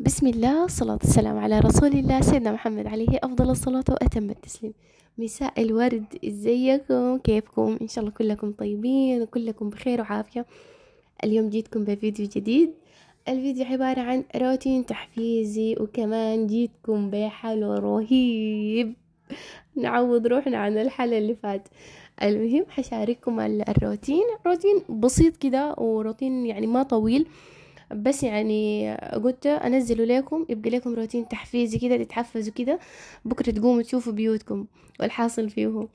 بسم الله الصلاة والسلام على رسول الله سيدنا محمد عليه أفضل الصلاة وأتم التسليم مساء الورد ازيكم كيفكم إن شاء الله كلكم طيبين وكلكم بخير وعافية اليوم جيتكم بفيديو جديد الفيديو عبارة عن روتين تحفيزي وكمان جيتكم بحل رهيب نعوض روحنا عن الحل اللي فات المهم حشارككم الروتين روتين بسيط كده وروتين يعني ما طويل بس يعني قلت انزله لكم يبقى لكم روتين تحفيزي كده تتحفزوا كده بكره تقوموا تشوفوا بيوتكم والحاصل فيه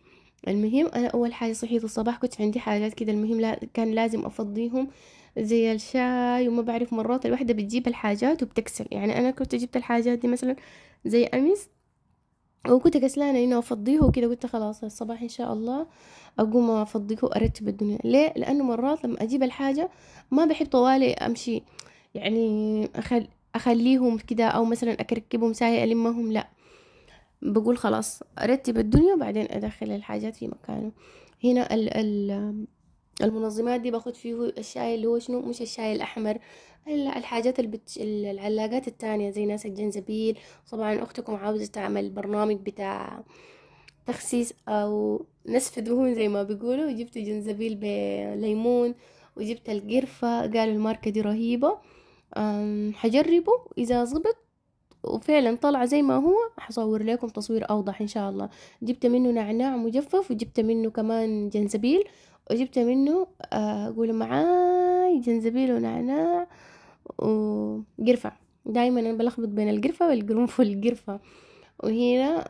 المهم انا اول حاجه صحيت الصباح كنت عندي حاجات كده المهم لا كان لازم افضيهم زي الشاي وما بعرف مرات الواحدة بتجيب الحاجات وبتكسل يعني انا كنت جبت الحاجات دي مثلا زي امس وكنت كسلانة انه افضيه وكده قلت خلاص الصباح ان شاء الله اقوم افضيه وارتب الدنيا ليه لانه مرات لما اجيب الحاجة ما بحب طوالي امشي يعني أخل اخليهم كده او مثلا اكركبهم ساي المهم لا بقول خلاص ارتب الدنيا وبعدين ادخل الحاجات في مكانه هنا ال ال المنظمات دي باخد فيه الشاي اللي هو شنو مش الشاي الاحمر الحاجات البتش... العلاقات التانية زي ناس الجنزبيل طبعا اختكم عاوزة تعمل برنامج بتاع تخسيس او نسف دهون زي ما بيقولوا جبت جنزبيل بليمون وجبت القرفة قالوا الماركة دي رهيبة حجربه اذا ظبط وفعلا طلع زي ما هو حصور لكم تصوير اوضح ان شاء الله جبت منه نعناع مجفف وجبت منه كمان جنزبيل وجبت منه آه، أقول معاي جنزبيل ونعناع وقرفة دايما أنا بلخبط بين القرفة والقرنفل والقرفة وهنا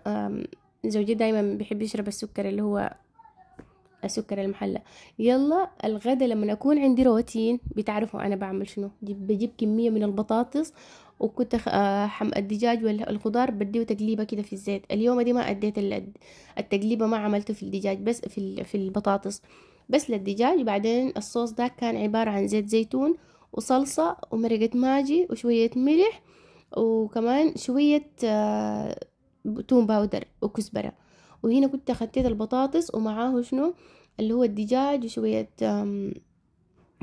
زوجي دايما بيحب يشرب السكر اللي هو السكر المحلى يلا الغدا لما اكون عندي روتين بتعرفوا انا بعمل شنو بجيب كميه من البطاطس وكنت آه، حم الدجاج والخضار بديه تقليبه كده في الزيت اليوم دي ما اديت التقليبه ما عملته في الدجاج بس في البطاطس بس للدجاج بعدين الصوص ده كان عبارة عن زيت زيتون وصلصة ومرقة ماجي وشوية ملح وكمان شوية آه، توم باودر وكزبرة وهنا كنت خديت البطاطس ومعاه شنو اللي هو الدجاج وشوية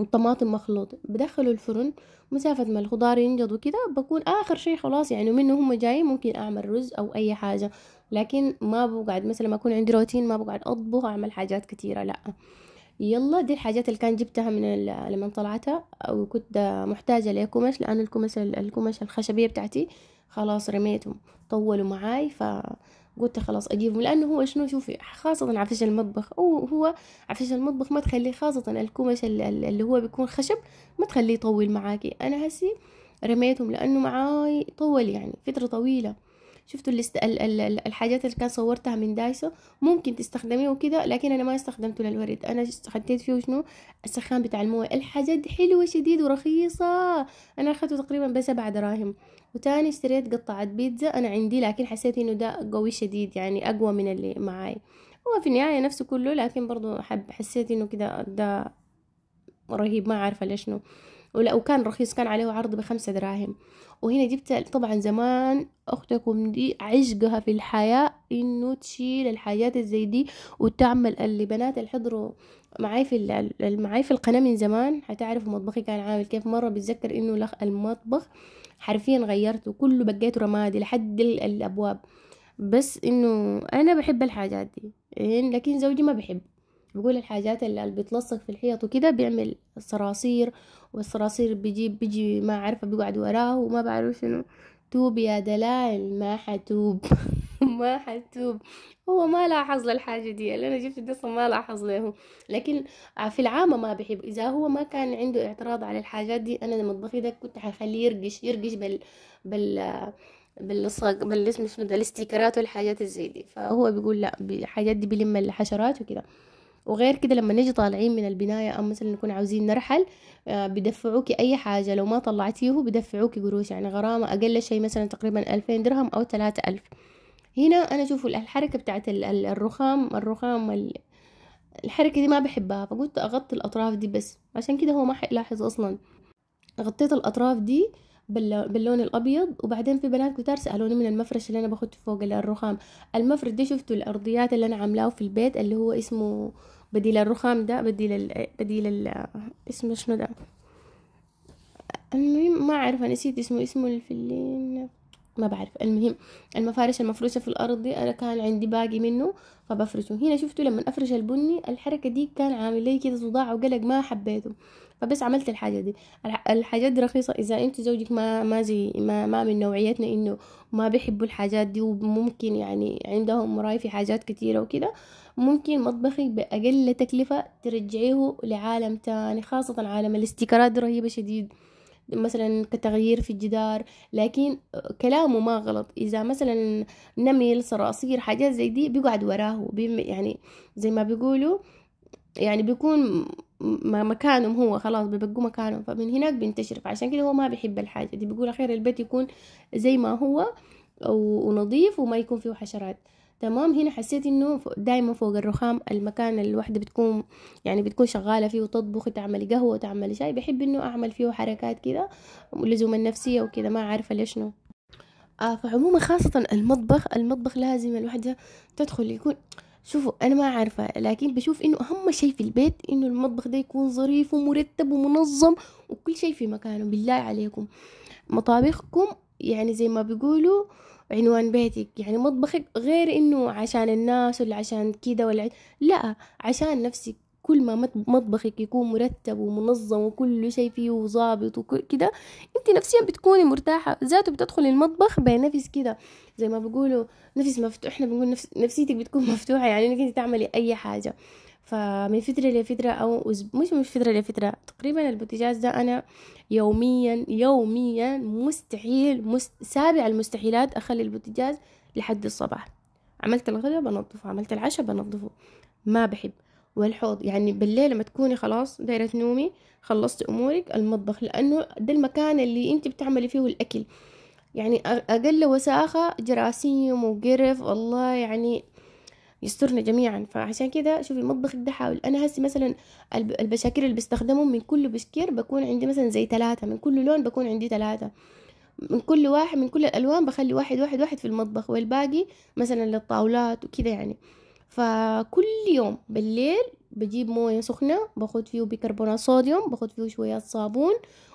الطماطم مخلوط بدخله الفرن مسافة ما الخضار ينجض وكده بكون آخر شي خلاص يعني منه هم جايين ممكن أعمل رز أو أي حاجة لكن ما بقعد مثلا ما أكون عندي روتين ما بقعد أطبخ أعمل حاجات كتيرة لأ يلا دي الحاجات اللي كان جبتها من لما طلعتها وكنت محتاجة لكمش لأن الكمش الكمش الخشبية بتاعتي خلاص رميتهم طولوا معاي فقلت خلاص أجيبهم لأنه هو شنو شوفي خاصة عفش المطبخ هو هو عفش المطبخ ما تخليه خاصة الكمش اللي هو بيكون خشب ما تخليه يطول معاكي أنا هسي رميتهم لأنه معاي طول يعني فترة طويلة شفتوا الحاجات اللي كان صورتها من دايسو ممكن تستخدميه كده لكن انا ما استخدمته للورد انا حطيت فيه شنو السخان بتاع المويه الحاجات دي حلوه شديد ورخيصه انا اخذته تقريبا بسبع دراهم وتاني اشتريت قطعه بيتزا انا عندي لكن حسيت انه ده قوي شديد يعني اقوى من اللي معاي هو في النهايه نفسه كله لكن برضو حب حسيت انه كده ده رهيب ما عارفه ليش نو ولو كان رخيص كان عليه عرض بخمسة دراهم وهنا جبت طبعا زمان اختكم دي عشقها في الحياة انه تشيل الحاجات زي دي وتعمل اللي بنات الحضروا معاي في معاي في القناة من زمان هتعرفوا مطبخي كان عامل كيف مرة بتذكر انه لخ المطبخ حرفيا غيرته كله بقيته رمادي لحد الابواب بس انه انا بحب الحاجات دي لكن زوجي ما بحب بقول الحاجات اللي بتلصق في الحيط وكده بيعمل صراصير والصراصير بيجيب بيجي ما عارفه بيقعد وراه وما بعرف شنو توب يا دلال ما حتوب ما حتوب هو ما لاحظ للحاجة دي اللي أنا جبت دي ما لاحظ له لكن آه، في العامة ما بحب إذا هو ما كان عنده اعتراض على الحاجات دي أنا لما ده كنت حخليه يرقش يرقش بال بال بالصق بالاسم شنو ده الاستيكرات والحاجات الزي دي فهو بيقول لا الحاجات دي بلم الحشرات وكده وغير كده لما نيجي طالعين من البناية أو مثلا نكون عاوزين نرحل آه، بدفعوكي أي حاجة لو ما طلعتيه بدفعوكي قروش يعني غرامة أقل شيء مثلا تقريبا ألفين درهم أو ثلاثة ألف هنا أنا أشوف الحركة بتاعت الرخام الرخام الحركة دي ما بحبها فقلت أغطي الأطراف دي بس عشان كده هو ما حيلاحظ أصلا غطيت الأطراف دي باللون الابيض وبعدين في بنات كتار سالوني من المفرش اللي انا باخده فوق الرخام المفرش ده شفتوا الارضيات اللي انا عاملاه في البيت اللي هو اسمه بديل الرخام ده بديل ال بديل ال اسمه شنو ده المهم ما انا نسيت اسمه اسمه الفلين ما بعرف المهم المفارش المفروشة في الأرض دي أنا كان عندي باقي منه فبفرشه هنا شفتوا لما أفرش البني الحركة دي كان عامل لي كده صداع وقلق ما حبيته فبس عملت الحاجه دي الحاجات دي رخيصه اذا انت زوجك ما ما زي ما, ما من نوعيتنا انه ما بيحبوا الحاجات دي وممكن يعني عندهم راي في حاجات كتيره وكده ممكن مطبخك باقل تكلفه ترجعيه لعالم تاني خاصه عالم الاستيكرات رهيبه شديد مثلا كتغيير في الجدار لكن كلامه ما غلط اذا مثلا نمل صراصير حاجات زي دي بيقعد وراه يعني زي ما بيقولوا يعني بيكون مكانهم هو خلاص بيبقوا مكانهم فمن هناك بينتشر فعشان كده هو ما بيحب الحاجة دي بيقول أخير البيت يكون زي ما هو ونظيف وما يكون فيه حشرات تمام هنا حسيت انه دايما فوق الرخام المكان الوحدة بتكون يعني بتكون شغالة فيه وتطبخي وتعمل قهوة وتعمل شاي بحب انه اعمل فيه حركات كده لزوم النفسية وكده ما عارفة ليش نو آه، فعموما خاصة المطبخ المطبخ لازم الوحدة تدخل يكون شوفوا انا ما عارفه لكن بشوف انه اهم شيء في البيت انه المطبخ ده يكون ظريف ومرتب ومنظم وكل شيء في مكانه بالله عليكم مطابخكم يعني زي ما بيقولوا عنوان بيتك يعني مطبخك غير انه عشان الناس ولا عشان كده ولا لا عشان نفسك كل ما مطبخك يكون مرتب ومنظم وكل شيء فيه وظابط وكده انت نفسيا بتكوني مرتاحه ذاته بتدخلي المطبخ بنفس كده زي ما بيقولوا نفس مفتوح احنا بنقول نفس نفسيتك بتكون مفتوحه يعني انك انت تعملي اي حاجه فمن فترة لفترة أو مش من فترة لفترة تقريبا البوتجاز ده أنا يوميا يوميا مستحيل مست... سابع المستحيلات أخلي البوتجاز لحد الصباح عملت الغداء بنظفه عملت العشاء بنظفه ما بحب والحوض يعني بالليل لما تكوني خلاص دايرة نومي خلصتي أمورك المطبخ لأنه ده المكان اللي أنت بتعملي فيه الأكل يعني أقل وساخة جراثيم وقرف والله يعني يسترنا جميعا فعشان كده شوفي المطبخ ده حاول انا هسي مثلا البشاكير اللي بستخدمهم من كل بشكير بكون عندي مثلا زي ثلاثة من كل لون بكون عندي ثلاثة من كل واحد من كل الالوان بخلي واحد واحد واحد في المطبخ والباقي مثلا للطاولات وكده يعني فكل يوم بالليل بجيب موية سخنة باخد فيه بيكربونات صوديوم باخد فيه شوية صابون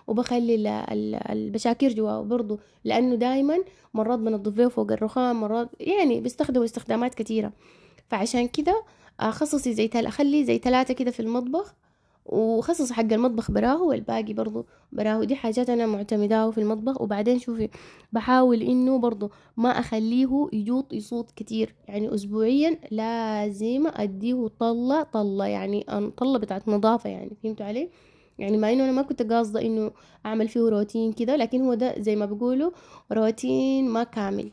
وبخلي البشاكير جواه برضو لأنه دايما مرات من له فوق الرخام مرات يعني بيستخدموا استخدامات كتيرة فعشان كده أخصصي زي تل أخلي زي ثلاثة كده في المطبخ وخصص حق المطبخ براهو والباقي برضو براهو دي حاجات انا معتمداها في المطبخ وبعدين شوفي بحاول انه برضو ما اخليه يجوط يصوت كتير يعني اسبوعيا لازم اديه طلة طلة يعني طلة بتاعت نظافة يعني فهمتوا علي يعني مع انه انا ما كنت قاصدة انه اعمل فيه روتين كده لكن هو ده زي ما بقوله روتين ما كامل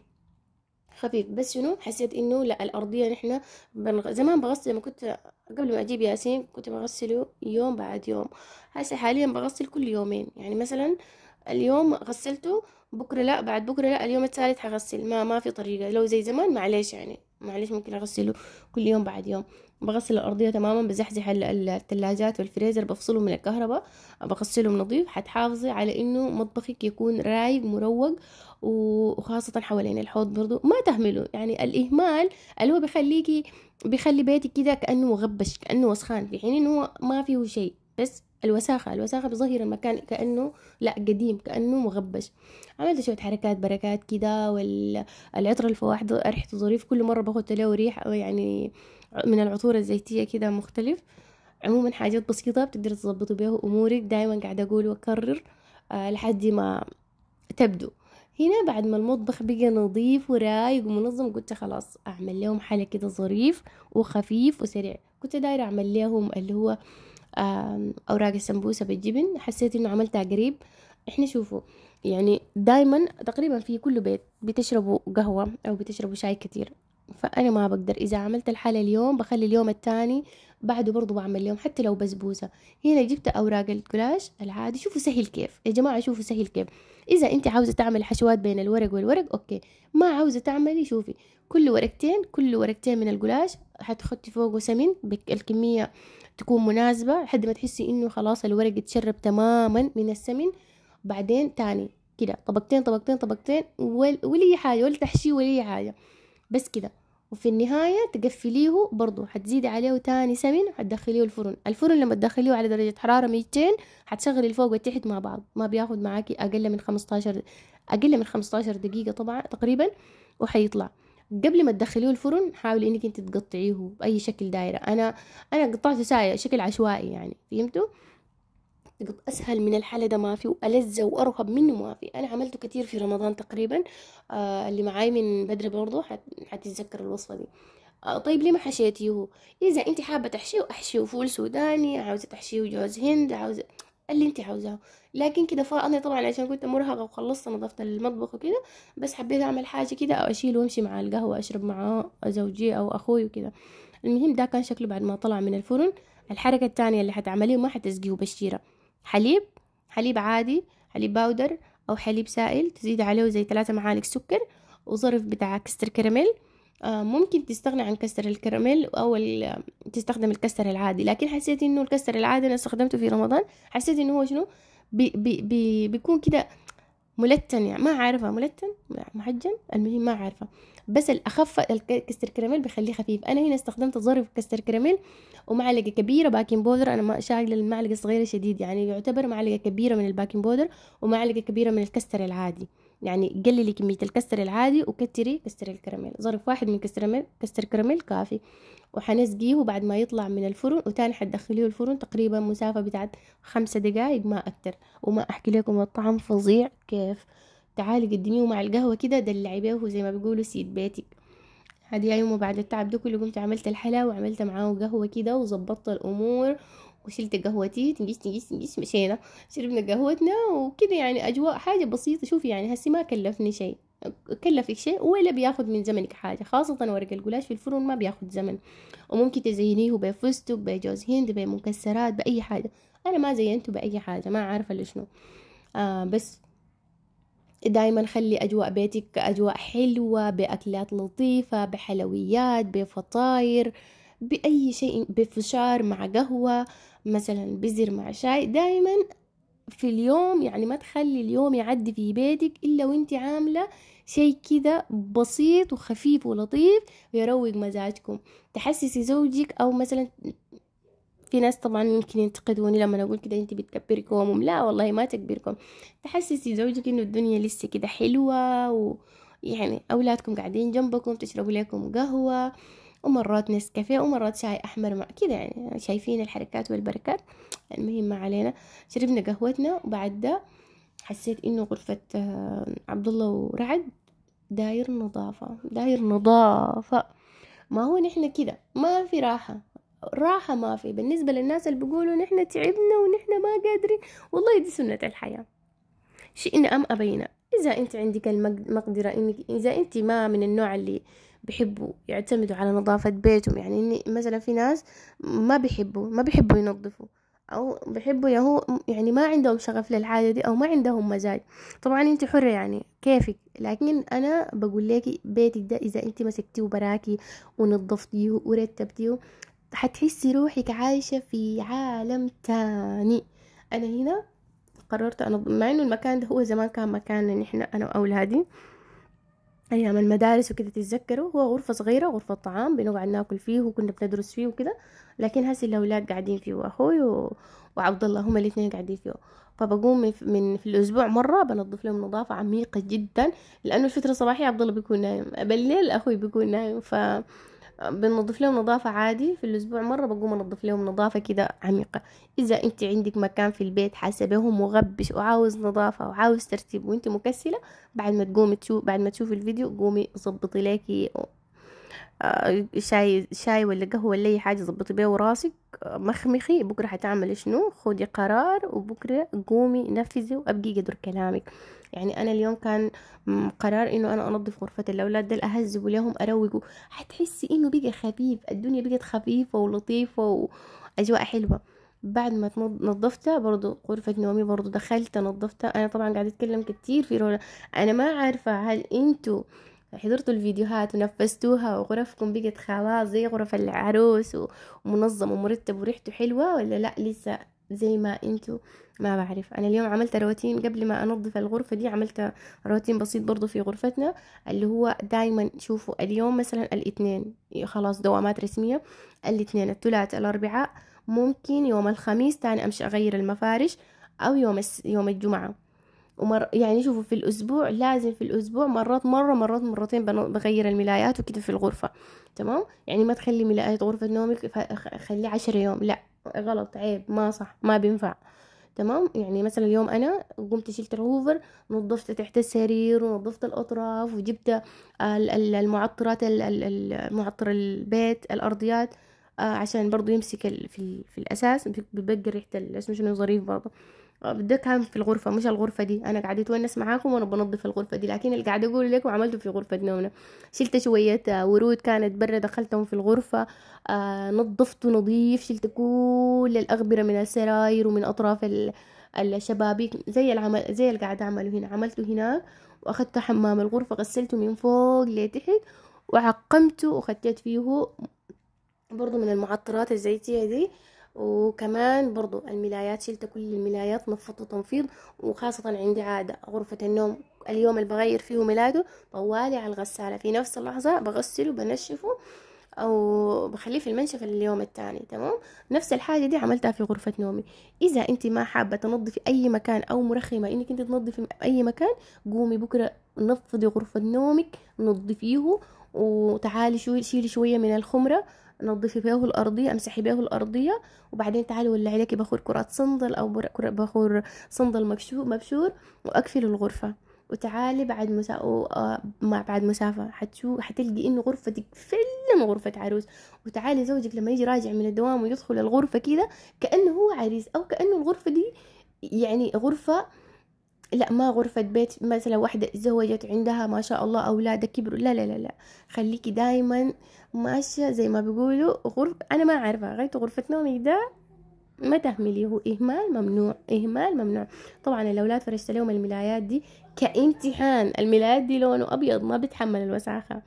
خفيف بس شنو حسيت انه لا الارضيه نحن بنغ... زمان بغسل لما كنت قبل ما اجيب ياسين كنت بغسله يوم بعد يوم هسه حاليا بغسل كل يومين يعني مثلا اليوم غسلته بكره لا بعد بكره لا اليوم الثالث حغسل ما ما في طريقه لو زي زمان معليش يعني معلش ممكن اغسله كل يوم بعد يوم بغسل الارضيه تماما بزحزح الثلاجات والفريزر بفصله من الكهرباء بغسله نظيف حتحافظي على انه مطبخك يكون رايق مروق وخاصه حوالين الحوض برضو ما تهمله يعني الاهمال اللي هو بيخليكي بيخلي بيتك كده كانه مغبش كانه وسخان في حين انه ما فيه شيء بس الوساخة الوساخة بظهر المكان كأنه لا قديم كأنه مغبش عملت شوية حركات بركات كده والعطر الفواحد ريحته ظريف كل مرة باخد له ريحة يعني من العطور الزيتية كده مختلف عموما حاجات بسيطة بتقدر تظبطوا بيها أمورك دايما قاعد أقول وأكرر آه، لحد ما تبدو هنا بعد ما المطبخ بقى نظيف ورايق ومنظم قلت خلاص أعمل لهم حالة كده ظريف وخفيف وسريع كنت دايرة أعمل لهم اللي هو أوراق السمبوسة بالجبن حسيت إنه عملتها قريب إحنا شوفوا يعني دايما تقريبا في كل بيت بتشربوا قهوة أو بتشربوا شاي كتير فأنا ما بقدر إذا عملت الحالة اليوم بخلي اليوم التاني بعده برضو بعمل اليوم حتى لو بسبوسة هنا جبت أوراق الجلاش العادي شوفوا سهل كيف يا جماعة شوفوا سهل كيف إذا أنت عاوزة تعمل حشوات بين الورق والورق أوكي ما عاوزة تعملي شوفي كل ورقتين كل ورقتين من الجلاش حتخطي فوقه سمن الكمية تكون مناسبة لحد ما تحسي إنه خلاص الورق اتشرب تماما من السمن بعدين تاني كده طبقتين طبقتين طبقتين ولي حاجة ولا تحشي ولي حاجة بس كده وفي النهاية تقفليه برضو حتزيدي عليه تاني سمن حتدخليه الفرن الفرن لما تدخليه على درجة حرارة 200 حتشغلي الفوق والتحت مع بعض ما بياخد معاكي أقل من 15 أقل من 15 دقيقة طبعا تقريبا وحيطلع قبل ما تدخليه الفرن حاولي انك انت تقطعيه باي شكل دايره انا انا قطعته سايق شكل عشوائي يعني فهمتوا قط اسهل من الحلى ده ما في والذ وارهب منه ما في انا عملته كتير في رمضان تقريبا آه اللي معاي من بدري برضو حتتذكر الوصفه دي آه طيب ليه ما حشيتيه اذا انت حابه تحشيه احشيه فول سوداني عاوزه تحشيه جوز هند عاوزه اللي انت عاوزاه لكن كده فانا طبعا عشان كنت مرهقه وخلصت نظفت المطبخ وكده بس حبيت اعمل حاجه كده او اشيله وامشي مع القهوه اشرب معاه زوجي او اخوي وكده المهم ده كان شكله بعد ما طلع من الفرن الحركه الثانيه اللي حتعمليه ما حتسقيه بشيره حليب حليب عادي حليب باودر أو حليب سائل تزيد عليه زي ثلاثة معالق سكر وظرف بتاع كستر كراميل آه، ممكن تستغنى عن كسر الكراميل او تستخدم الكسر العادي لكن حسيت انه الكسر العادي انا استخدمته في رمضان حسيت انه هو شنو بي بي بي بيكون كده ملتن يعني ما عارفة ملتن معجن المهم ما عارفة بس الأخف الكستر كراميل بيخليه خفيف أنا هنا استخدمت ظرف كستر كراميل ومعلقة كبيرة باكنج بودر أنا ما شايلة المعلقة صغيرة شديد يعني يعتبر معلقة كبيرة من الباكنج بودر ومعلقة كبيرة من الكستر العادي يعني قللي كمية الكستر العادي وكتري كستر الكراميل ظرف واحد من كستر كستر كراميل كافي وحنسقيه بعد ما يطلع من الفرن وتاني حتدخليه الفرن تقريبا مسافة بتاعت خمسة دقايق ما أكتر وما أحكي لكم الطعم فظيع كيف تعالي قدميه مع القهوة كده دلعي بيه زي ما بيقولوا سيد بيتك هذه يا يوم بعد التعب ده كله قمت عملت الحلا وعملت معاه قهوة كده وظبطت الأمور وشلت قهوتي تنجيش تنجيش تنجيش مشينا شربنا قهوتنا وكده يعني أجواء حاجة بسيطة شوفي يعني هسي ما كلفني شيء كلفك شيء ولا بياخد من زمنك حاجة خاصة ورق الجلاش في الفرن ما بياخد زمن وممكن تزينيه بفستق بجوز هند بمكسرات بأي حاجة أنا ما زينته بأي حاجة ما عارفة لشنو آه بس دايما خلي أجواء بيتك أجواء حلوة بأكلات لطيفة بحلويات بفطاير بأي شيء بفشار مع قهوة مثلا بزر مع شاي دايما في اليوم يعني ما تخلي اليوم يعدي في بيتك إلا وانت عاملة شيء كده بسيط وخفيف ولطيف ويروق مزاجكم تحسسي زوجك أو مثلا في ناس طبعا ممكن ينتقدوني لما اقول كده انت بتكبري قومهم لا والله ما تكبركم تحسسي زوجك انه الدنيا لسه كده حلوه و يعني اولادكم قاعدين جنبكم تشربوا لكم قهوه ومرات نسكافيه ومرات شاي احمر مع كذا يعني شايفين الحركات والبركات المهم ما علينا شربنا قهوتنا وبعد ده حسيت انه غرفة آه، عبد الله ورعد داير نظافة داير نظافة ما هو نحن كذا ما في راحة راحة ما في بالنسبة للناس اللي بيقولوا نحن تعبنا ونحن ما قادرين والله دي سنة الحياة شئنا أم أبينا إذا أنت عندك المقدرة إنك إذا أنت ما من النوع اللي بيحبوا يعتمدوا على نظافة بيتهم يعني إني مثلا في ناس ما بيحبوا ما بيحبوا ينظفوا أو بيحبوا يهو يعني ما عندهم شغف للعادة دي أو ما عندهم مزاج طبعا أنت حرة يعني كيفك لكن أنا بقول لك بيتك ده إذا أنت مسكتيه وبراكي ونظفتيه ورتبتيه حتحسي روحك عايشة في عالم تاني أنا هنا قررت أنا مع إنه المكان ده هو زمان كان مكان نحن أنا وأولادي أيام المدارس وكده تتذكروا هو غرفة صغيرة غرفة طعام بنقعد ناكل فيه وكنا بندرس فيه وكده لكن هسي الأولاد قاعدين فيه وأخوي و... وعبد الله هما الاثنين قاعدين فيه فبقوم من, من في الأسبوع مرة بنظف لهم نظافة عميقة جدا لأنه الفترة الصباحية عبد الله بيكون نايم بالليل أخوي بيكون نايم ف بنظف لهم نظافة عادي في الأسبوع مرة بقوم أنظف لهم نظافة كده عميقة إذا أنت عندك مكان في البيت حسبه مغبش وعاوز نظافة وعاوز ترتيب وأنت مكسلة بعد ما تقومي تشوف بعد ما تشوفي الفيديو قومي ظبطي لكي آه، شاي شاي ولا قهوة ولا أي حاجة ظبطي بيها وراسك آه، مخمخي بكرة حتعملي شنو خدي قرار وبكرة قومي نفذي وأبقي قدر كلامك يعني انا اليوم كان قرار انه انا انظف غرفه الاولاد ده اهزب لهم اروقوا هتحسي انه بقى خفيف الدنيا بقت خفيفه ولطيفه واجواء حلوه بعد ما نظفتها برضو غرفة نومي برضو دخلت نظفتها أنا طبعا قاعدة أتكلم كتير في رولا أنا ما عارفة هل أنتوا حضرتوا الفيديوهات ونفذتوها وغرفكم بقت خلاص زي غرف العروس ومنظم ومرتب وريحته حلوة ولا لا لسه زي ما انتوا ما بعرف انا اليوم عملت روتين قبل ما انظف الغرفة دي عملت روتين بسيط برضو في غرفتنا اللي هو دايما شوفوا اليوم مثلا الاثنين خلاص دوامات رسمية الاثنين الثلاثاء الاربعاء ممكن يوم الخميس تاني امشي اغير المفارش او يوم يوم الجمعة ومر يعني شوفوا في الأسبوع لازم في الأسبوع مرات مرة مرات مرتين بغير الملايات وكده في الغرفة تمام يعني ما تخلي ملاية غرفة نومك خليه عشرة يوم لا غلط عيب ما صح ما بينفع تمام يعني مثلا اليوم انا قمت شلت الهوفر نظفت تحت السرير ونظفت الاطراف وجبت آه، المعطرات المعطر البيت الارضيات آه، عشان برضو يمسك في, الاساس بيبقى ريحه اسمه شنو ظريف برضو ده كان في الغرفه مش الغرفه دي انا قعدت اتونس معاكم وانا بنظف الغرفه دي لكن اللي قاعده اقول لكم عملته في غرفه نومنا شلت شويه آه، ورود كانت برا دخلتهم في الغرفه آه نظفت نظيف شلت كل الاغبره من السراير ومن اطراف الشبابيك زي العمل زي اللي قاعد اعمله هنا عملته هناك واخذت حمام الغرفه غسلته من فوق لتحت وعقمته وخديت فيه برضو من المعطرات الزيتيه دي وكمان برضو الملايات شلت كل الملايات نفضت وتنفيض وخاصة عندي عادة غرفة النوم اليوم اللي بغير فيه ميلاده طوالي على الغسالة في نفس اللحظة بغسله بنشفه او بخليه في المنشفة لليوم التاني تمام نفس الحاجه دي عملتها في غرفه نومي اذا انت ما حابه تنظفي اي مكان او مرخمه انك انت تنظفي اي مكان قومي بكره نفضي غرفه نومك نظفيه وتعالي شوي شيلي شويه من الخمره نظفي بيه الارضيه امسحي بيه الارضيه وبعدين تعالي ولعي عليكي بخور كرات صندل او بخور صندل مبشور مبشور واقفلي الغرفه وتعالي بعد مسا... آه، مع بعد مسافة حتشو حتلقي إنه غرفتك فعلا غرفة عروس وتعالي زوجك لما يجي راجع من الدوام ويدخل الغرفة كذا كأنه هو عريس أو كأنه الغرفة دي يعني غرفة لا ما غرفة بيت مثلا واحدة تزوجت عندها ما شاء الله أولادها كبروا لا لا لا لا خليكي دايما ماشية زي ما بيقولوا غرف أنا ما عارفة غير غرفة نومي ده ما تهملي هو إهمال ممنوع إهمال ممنوع طبعا الأولاد فرشت لهم الملايات دي كامتحان الملايات دي لونه أبيض ما بتحمل الوساخة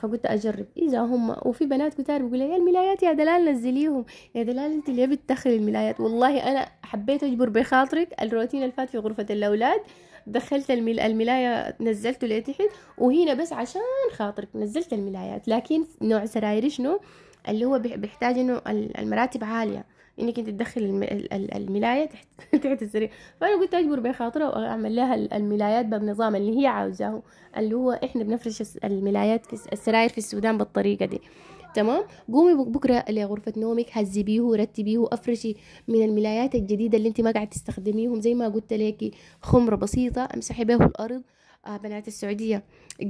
فقلت اجرب اذا إيه هم وفي بنات كتار بيقولوا يا الملايات يا دلال نزليهم يا دلال انت ليه بتدخلي الملايات والله انا حبيت اجبر بخاطرك الروتين اللي فات في غرفه الاولاد دخلت الملايه نزلته لتحت وهنا بس عشان خاطرك نزلت الملايات لكن نوع سرايري شنو اللي هو بيحتاج انه المراتب عاليه انك انت تدخلي الملايه تحت تحت السرير فانا قلت اجبر بخاطرها واعمل لها الملايات بالنظام اللي هي عاوزاه اللي هو احنا بنفرش الملايات في السراير في السودان بالطريقه دي تمام قومي بكره لغرفه نومك هزبيه ورتبيه وافرشي من الملايات الجديده اللي انت ما قاعد تستخدميهم زي ما قلت لك خمره بسيطه امسحي به الارض آه بنات السعودية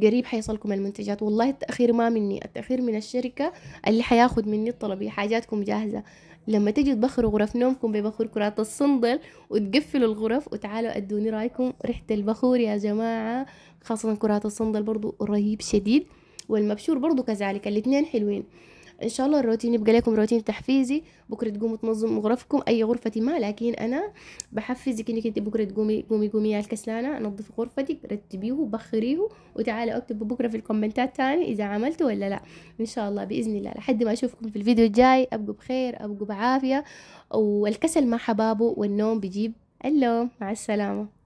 قريب حيصلكم المنتجات والله التأخير ما مني التأخير من الشركة اللي حياخد مني الطلبية حاجاتكم جاهزة لما تجي تبخروا غرف نومكم ببخور كرات الصندل وتقفلوا الغرف وتعالوا ادوني رايكم ريحه البخور يا جماعه خاصه كرات الصندل برضو رهيب شديد والمبشور برضو كذلك الاثنين حلوين ان شاء الله الروتين يبقى لكم روتين تحفيزي بكره تقوموا تنظموا غرفكم اي غرفه ما لكن انا بحفزك انك انت بكره تقومي قومي قومي يا الكسلانه نظفي غرفتك رتبيه وبخريه وتعالي اكتب بكره في الكومنتات تاني اذا عملته ولا لا ان شاء الله باذن الله لحد ما اشوفكم في الفيديو الجاي ابقوا بخير ابقوا بعافيه والكسل مع حبابه والنوم بيجيب اللوم مع السلامه